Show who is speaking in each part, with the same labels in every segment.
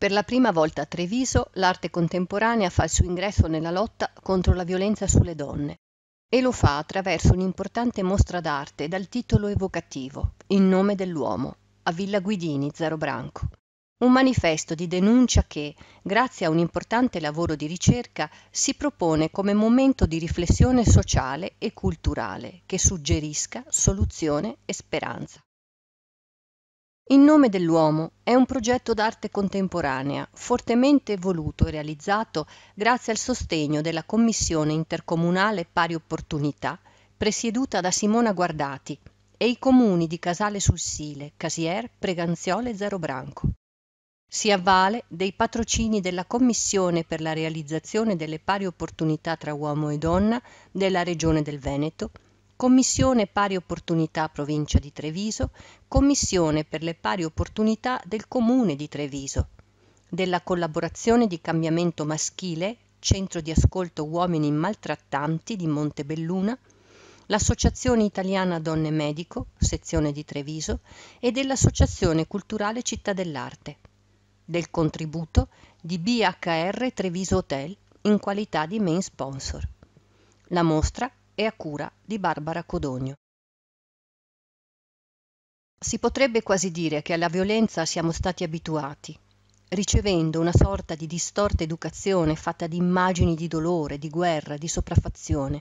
Speaker 1: Per la prima volta a Treviso l'arte contemporanea fa il suo ingresso nella lotta contro la violenza sulle donne e lo fa attraverso un'importante mostra d'arte dal titolo evocativo In nome dell'uomo a Villa Guidini, Zero Branco. Un manifesto di denuncia che, grazie a un importante lavoro di ricerca, si propone come momento di riflessione sociale e culturale che suggerisca soluzione e speranza. In nome dell'uomo è un progetto d'arte contemporanea, fortemente voluto e realizzato grazie al sostegno della Commissione intercomunale Pari Opportunità, presieduta da Simona Guardati, e i comuni di Casale sul Sile, Casier, Preganziola e Zero Branco. Si avvale dei patrocini della Commissione per la realizzazione delle pari opportunità tra uomo e donna della Regione del Veneto, Commissione Pari Opportunità Provincia di Treviso, Commissione per le Pari Opportunità del Comune di Treviso, della Collaborazione di Cambiamento Maschile, Centro di Ascolto Uomini Maltrattanti di Montebelluna, l'Associazione Italiana Donne Medico, sezione di Treviso, e dell'Associazione Culturale Città dell'Arte, del contributo di BHR Treviso Hotel in qualità di main sponsor. La mostra e a cura di Barbara Codogno. Si potrebbe quasi dire che alla violenza siamo stati abituati, ricevendo una sorta di distorta educazione fatta di immagini di dolore, di guerra, di sopraffazione.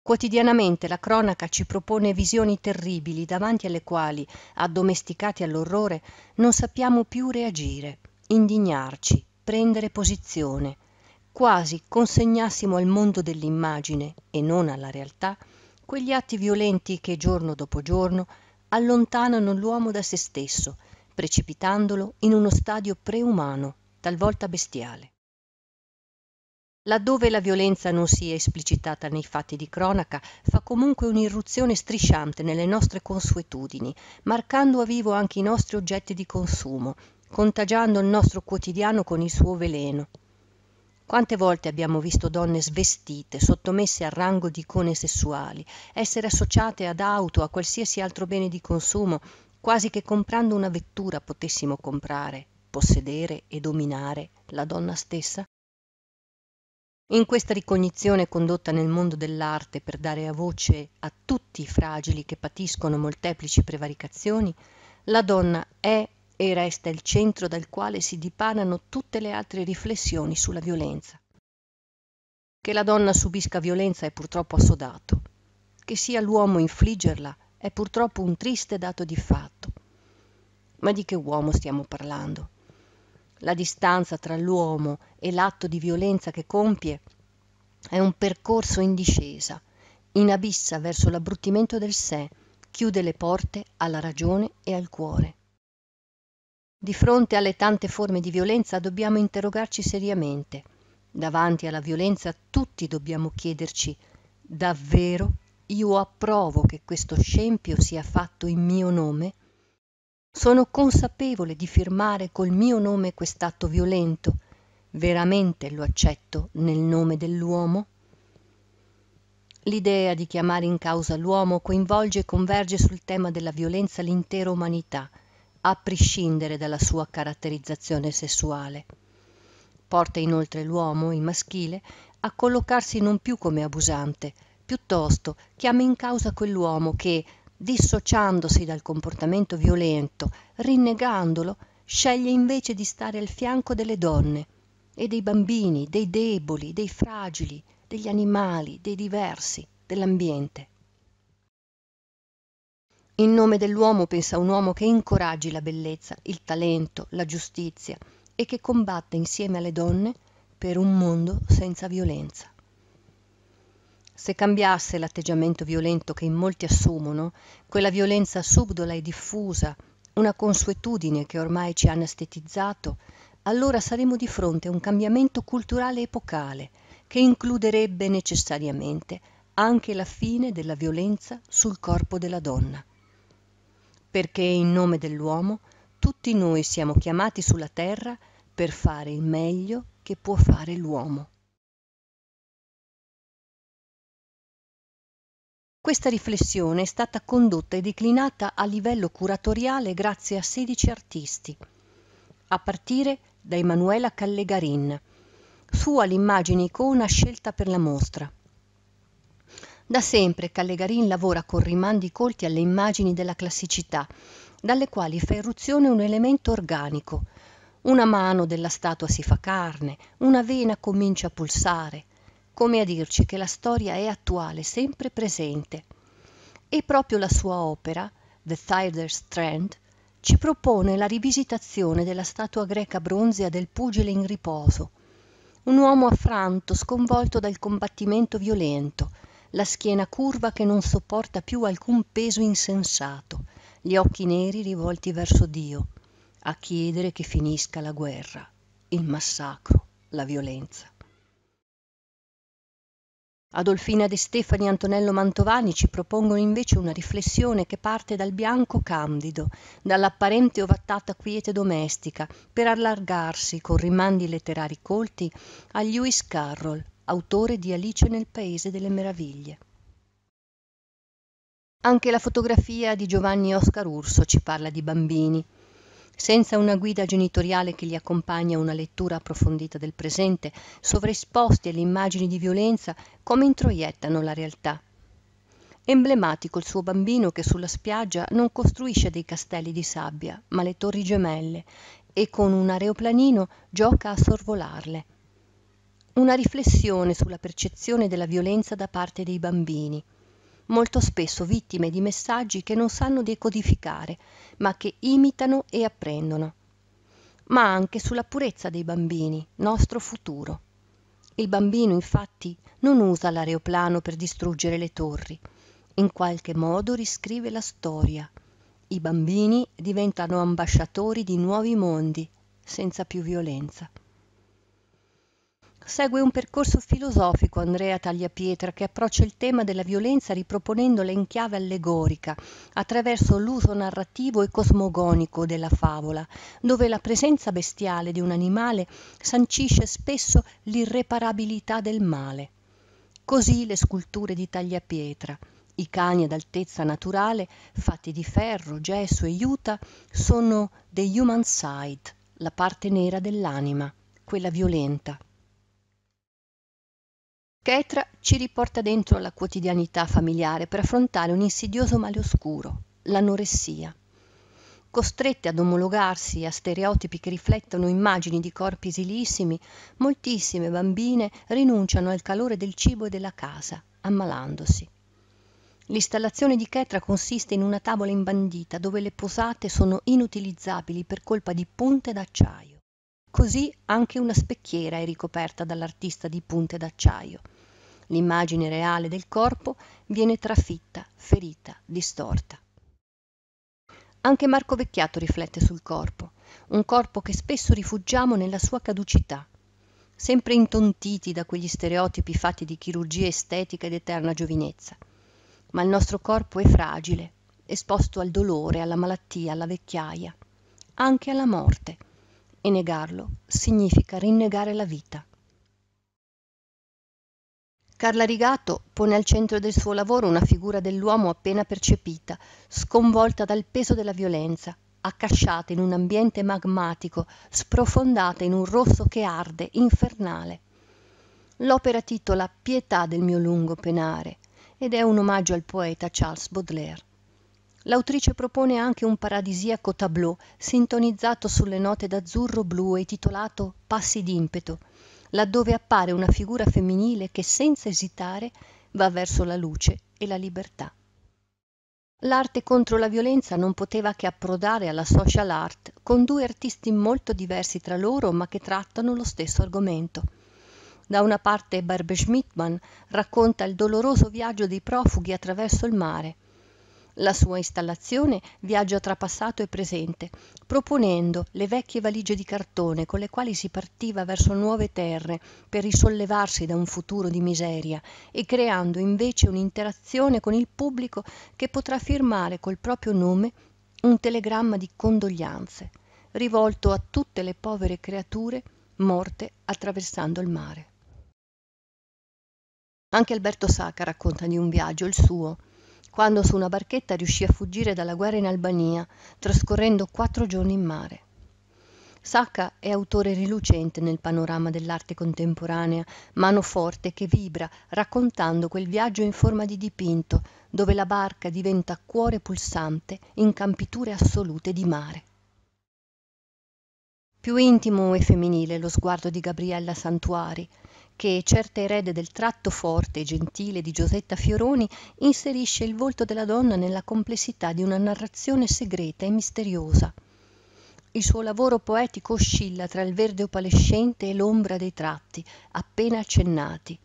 Speaker 1: Quotidianamente la cronaca ci propone visioni terribili davanti alle quali, addomesticati all'orrore, non sappiamo più reagire, indignarci, prendere posizione, quasi consegnassimo al mondo dell'immagine e non alla realtà quegli atti violenti che giorno dopo giorno allontanano l'uomo da se stesso, precipitandolo in uno stadio preumano, talvolta bestiale. Laddove la violenza non sia esplicitata nei fatti di cronaca, fa comunque un'irruzione strisciante nelle nostre consuetudini, marcando a vivo anche i nostri oggetti di consumo, contagiando il nostro quotidiano con il suo veleno, quante volte abbiamo visto donne svestite, sottomesse al rango di icone sessuali, essere associate ad auto, a qualsiasi altro bene di consumo, quasi che comprando una vettura potessimo comprare, possedere e dominare la donna stessa? In questa ricognizione condotta nel mondo dell'arte per dare a voce a tutti i fragili che patiscono molteplici prevaricazioni, la donna è e resta il centro dal quale si dipanano tutte le altre riflessioni sulla violenza. Che la donna subisca violenza è purtroppo assodato, che sia l'uomo infliggerla è purtroppo un triste dato di fatto. Ma di che uomo stiamo parlando? La distanza tra l'uomo e l'atto di violenza che compie è un percorso in discesa, in abissa verso l'abbruttimento del sé, chiude le porte alla ragione e al cuore. Di fronte alle tante forme di violenza dobbiamo interrogarci seriamente. Davanti alla violenza tutti dobbiamo chiederci davvero io approvo che questo scempio sia fatto in mio nome? Sono consapevole di firmare col mio nome quest'atto violento? Veramente lo accetto nel nome dell'uomo? L'idea di chiamare in causa l'uomo coinvolge e converge sul tema della violenza l'intera umanità – a prescindere dalla sua caratterizzazione sessuale. Porta inoltre l'uomo, il maschile, a collocarsi non più come abusante, piuttosto chiama in causa quell'uomo che, dissociandosi dal comportamento violento, rinnegandolo, sceglie invece di stare al fianco delle donne e dei bambini, dei deboli, dei fragili, degli animali, dei diversi, dell'ambiente. In nome dell'uomo pensa un uomo che incoraggi la bellezza, il talento, la giustizia e che combatte insieme alle donne per un mondo senza violenza. Se cambiasse l'atteggiamento violento che in molti assumono, quella violenza subdola e diffusa, una consuetudine che ormai ci ha anestetizzato, allora saremmo di fronte a un cambiamento culturale epocale che includerebbe necessariamente anche la fine della violenza sul corpo della donna perché in nome dell'uomo tutti noi siamo chiamati sulla terra per fare il meglio che può fare l'uomo. Questa riflessione è stata condotta e declinata a livello curatoriale grazie a 16 artisti, a partire da Emanuela Callegarin, sua l'immagine icona scelta per la mostra. Da sempre Callegarin lavora con rimandi colti alle immagini della classicità, dalle quali fa irruzione un elemento organico. Una mano della statua si fa carne, una vena comincia a pulsare, come a dirci che la storia è attuale, sempre presente. E proprio la sua opera, The Thyder Strand, ci propone la rivisitazione della statua greca bronzea del pugile in riposo, un uomo affranto, sconvolto dal combattimento violento, la schiena curva che non sopporta più alcun peso insensato, gli occhi neri rivolti verso Dio, a chiedere che finisca la guerra, il massacro, la violenza. Adolfina De Stefani e Antonello Mantovani ci propongono invece una riflessione che parte dal bianco candido, dall'apparente ovattata quiete domestica, per allargarsi, con rimandi letterari colti, a Lewis Carroll, autore di Alice nel Paese delle Meraviglie. Anche la fotografia di Giovanni Oscar Urso ci parla di bambini. Senza una guida genitoriale che li accompagna a una lettura approfondita del presente, sovraesposti alle immagini di violenza, come introiettano la realtà. Emblematico il suo bambino che sulla spiaggia non costruisce dei castelli di sabbia, ma le torri gemelle, e con un aeroplanino gioca a sorvolarle una riflessione sulla percezione della violenza da parte dei bambini, molto spesso vittime di messaggi che non sanno decodificare, ma che imitano e apprendono, ma anche sulla purezza dei bambini, nostro futuro. Il bambino infatti non usa l'aeroplano per distruggere le torri, in qualche modo riscrive la storia. I bambini diventano ambasciatori di nuovi mondi, senza più violenza segue un percorso filosofico Andrea Tagliapietra che approccia il tema della violenza riproponendola in chiave allegorica, attraverso l'uso narrativo e cosmogonico della favola, dove la presenza bestiale di un animale sancisce spesso l'irreparabilità del male. Così le sculture di Tagliapietra. I cani ad altezza naturale, fatti di ferro, gesso e juta, sono the human side, la parte nera dell'anima, quella violenta. Chetra ci riporta dentro la quotidianità familiare per affrontare un insidioso male oscuro, l'anoressia. Costrette ad omologarsi a stereotipi che riflettono immagini di corpi esilissimi, moltissime bambine rinunciano al calore del cibo e della casa, ammalandosi. L'installazione di Chetra consiste in una tavola imbandita dove le posate sono inutilizzabili per colpa di punte d'acciaio. Così anche una specchiera è ricoperta dall'artista di punte d'acciaio. L'immagine reale del corpo viene trafitta, ferita, distorta. Anche Marco Vecchiato riflette sul corpo, un corpo che spesso rifugiamo nella sua caducità, sempre intontiti da quegli stereotipi fatti di chirurgia estetica ed eterna giovinezza. Ma il nostro corpo è fragile, esposto al dolore, alla malattia, alla vecchiaia, anche alla morte e negarlo significa rinnegare la vita. Carla Rigato pone al centro del suo lavoro una figura dell'uomo appena percepita, sconvolta dal peso della violenza, accasciata in un ambiente magmatico, sprofondata in un rosso che arde, infernale. L'opera titola Pietà del mio lungo penare ed è un omaggio al poeta Charles Baudelaire. L'autrice propone anche un paradisiaco tableau sintonizzato sulle note d'azzurro blu e titolato Passi d'impeto, laddove appare una figura femminile che senza esitare va verso la luce e la libertà. L'arte contro la violenza non poteva che approdare alla social art con due artisti molto diversi tra loro ma che trattano lo stesso argomento. Da una parte Barbe Schmidtman racconta il doloroso viaggio dei profughi attraverso il mare, la sua installazione viaggia tra passato e presente, proponendo le vecchie valigie di cartone con le quali si partiva verso nuove terre per risollevarsi da un futuro di miseria e creando invece un'interazione con il pubblico che potrà firmare col proprio nome un telegramma di condoglianze rivolto a tutte le povere creature morte attraversando il mare. Anche Alberto Sacca racconta di un viaggio, il suo, quando su una barchetta riuscì a fuggire dalla guerra in Albania, trascorrendo quattro giorni in mare. Sacca è autore rilucente nel panorama dell'arte contemporanea, mano forte che vibra raccontando quel viaggio in forma di dipinto, dove la barca diventa cuore pulsante in campiture assolute di mare. Più intimo e femminile lo sguardo di Gabriella Santuari, che certa erede del tratto forte e gentile di Giosetta Fioroni inserisce il volto della donna nella complessità di una narrazione segreta e misteriosa. Il suo lavoro poetico oscilla tra il verde opalescente e l'ombra dei tratti, appena accennati,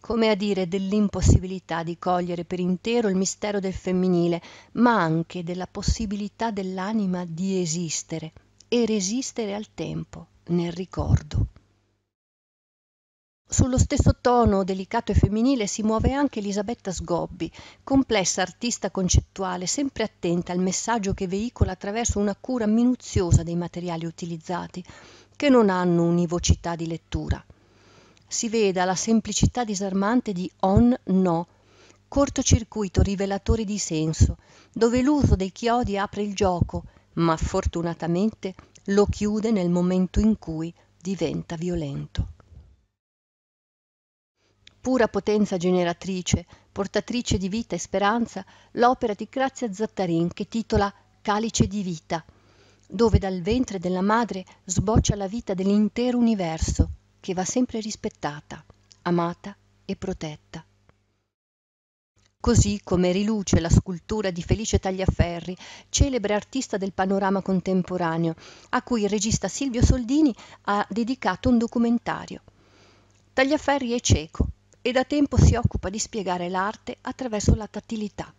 Speaker 1: come a dire dell'impossibilità di cogliere per intero il mistero del femminile, ma anche della possibilità dell'anima di esistere e resistere al tempo, nel ricordo. Sullo stesso tono delicato e femminile si muove anche Elisabetta Sgobbi, complessa artista concettuale, sempre attenta al messaggio che veicola attraverso una cura minuziosa dei materiali utilizzati, che non hanno univocità di lettura. Si veda la semplicità disarmante di on no, cortocircuito rivelatore di senso, dove l'uso dei chiodi apre il gioco, ma fortunatamente lo chiude nel momento in cui diventa violento pura potenza generatrice portatrice di vita e speranza l'opera di grazia zattarin che titola calice di vita dove dal ventre della madre sboccia la vita dell'intero universo che va sempre rispettata amata e protetta così come riluce la scultura di Felice Tagliaferri, celebre artista del panorama contemporaneo, a cui il regista Silvio Soldini ha dedicato un documentario. Tagliaferri è cieco, e da tempo si occupa di spiegare l'arte attraverso la tattilità.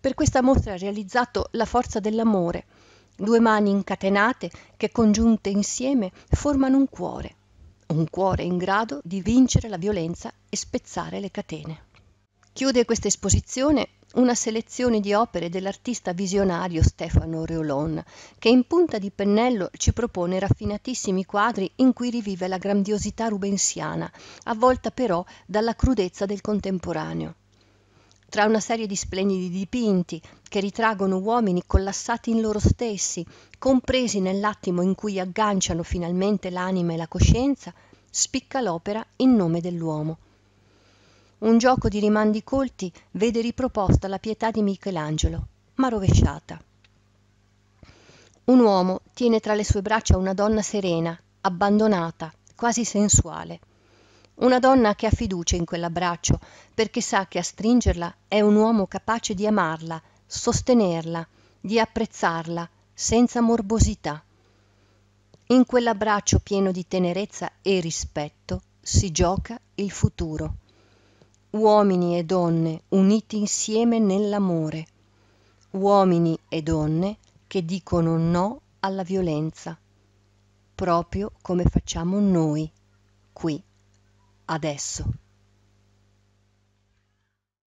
Speaker 1: Per questa mostra ha realizzato La forza dell'amore, due mani incatenate che congiunte insieme formano un cuore, un cuore in grado di vincere la violenza e spezzare le catene. Chiude questa esposizione una selezione di opere dell'artista visionario Stefano Reolon, che in punta di pennello ci propone raffinatissimi quadri in cui rivive la grandiosità rubensiana, avvolta però dalla crudezza del contemporaneo. Tra una serie di splendidi dipinti che ritraggono uomini collassati in loro stessi, compresi nell'attimo in cui agganciano finalmente l'anima e la coscienza, spicca l'opera in nome dell'uomo un gioco di rimandi colti vede riproposta la pietà di Michelangelo, ma rovesciata. Un uomo tiene tra le sue braccia una donna serena, abbandonata, quasi sensuale. Una donna che ha fiducia in quell'abbraccio, perché sa che a stringerla è un uomo capace di amarla, sostenerla, di apprezzarla, senza morbosità. In quell'abbraccio pieno di tenerezza e rispetto si gioca il futuro uomini e donne uniti insieme nell'amore, uomini e donne che dicono no alla violenza, proprio come facciamo noi, qui, adesso.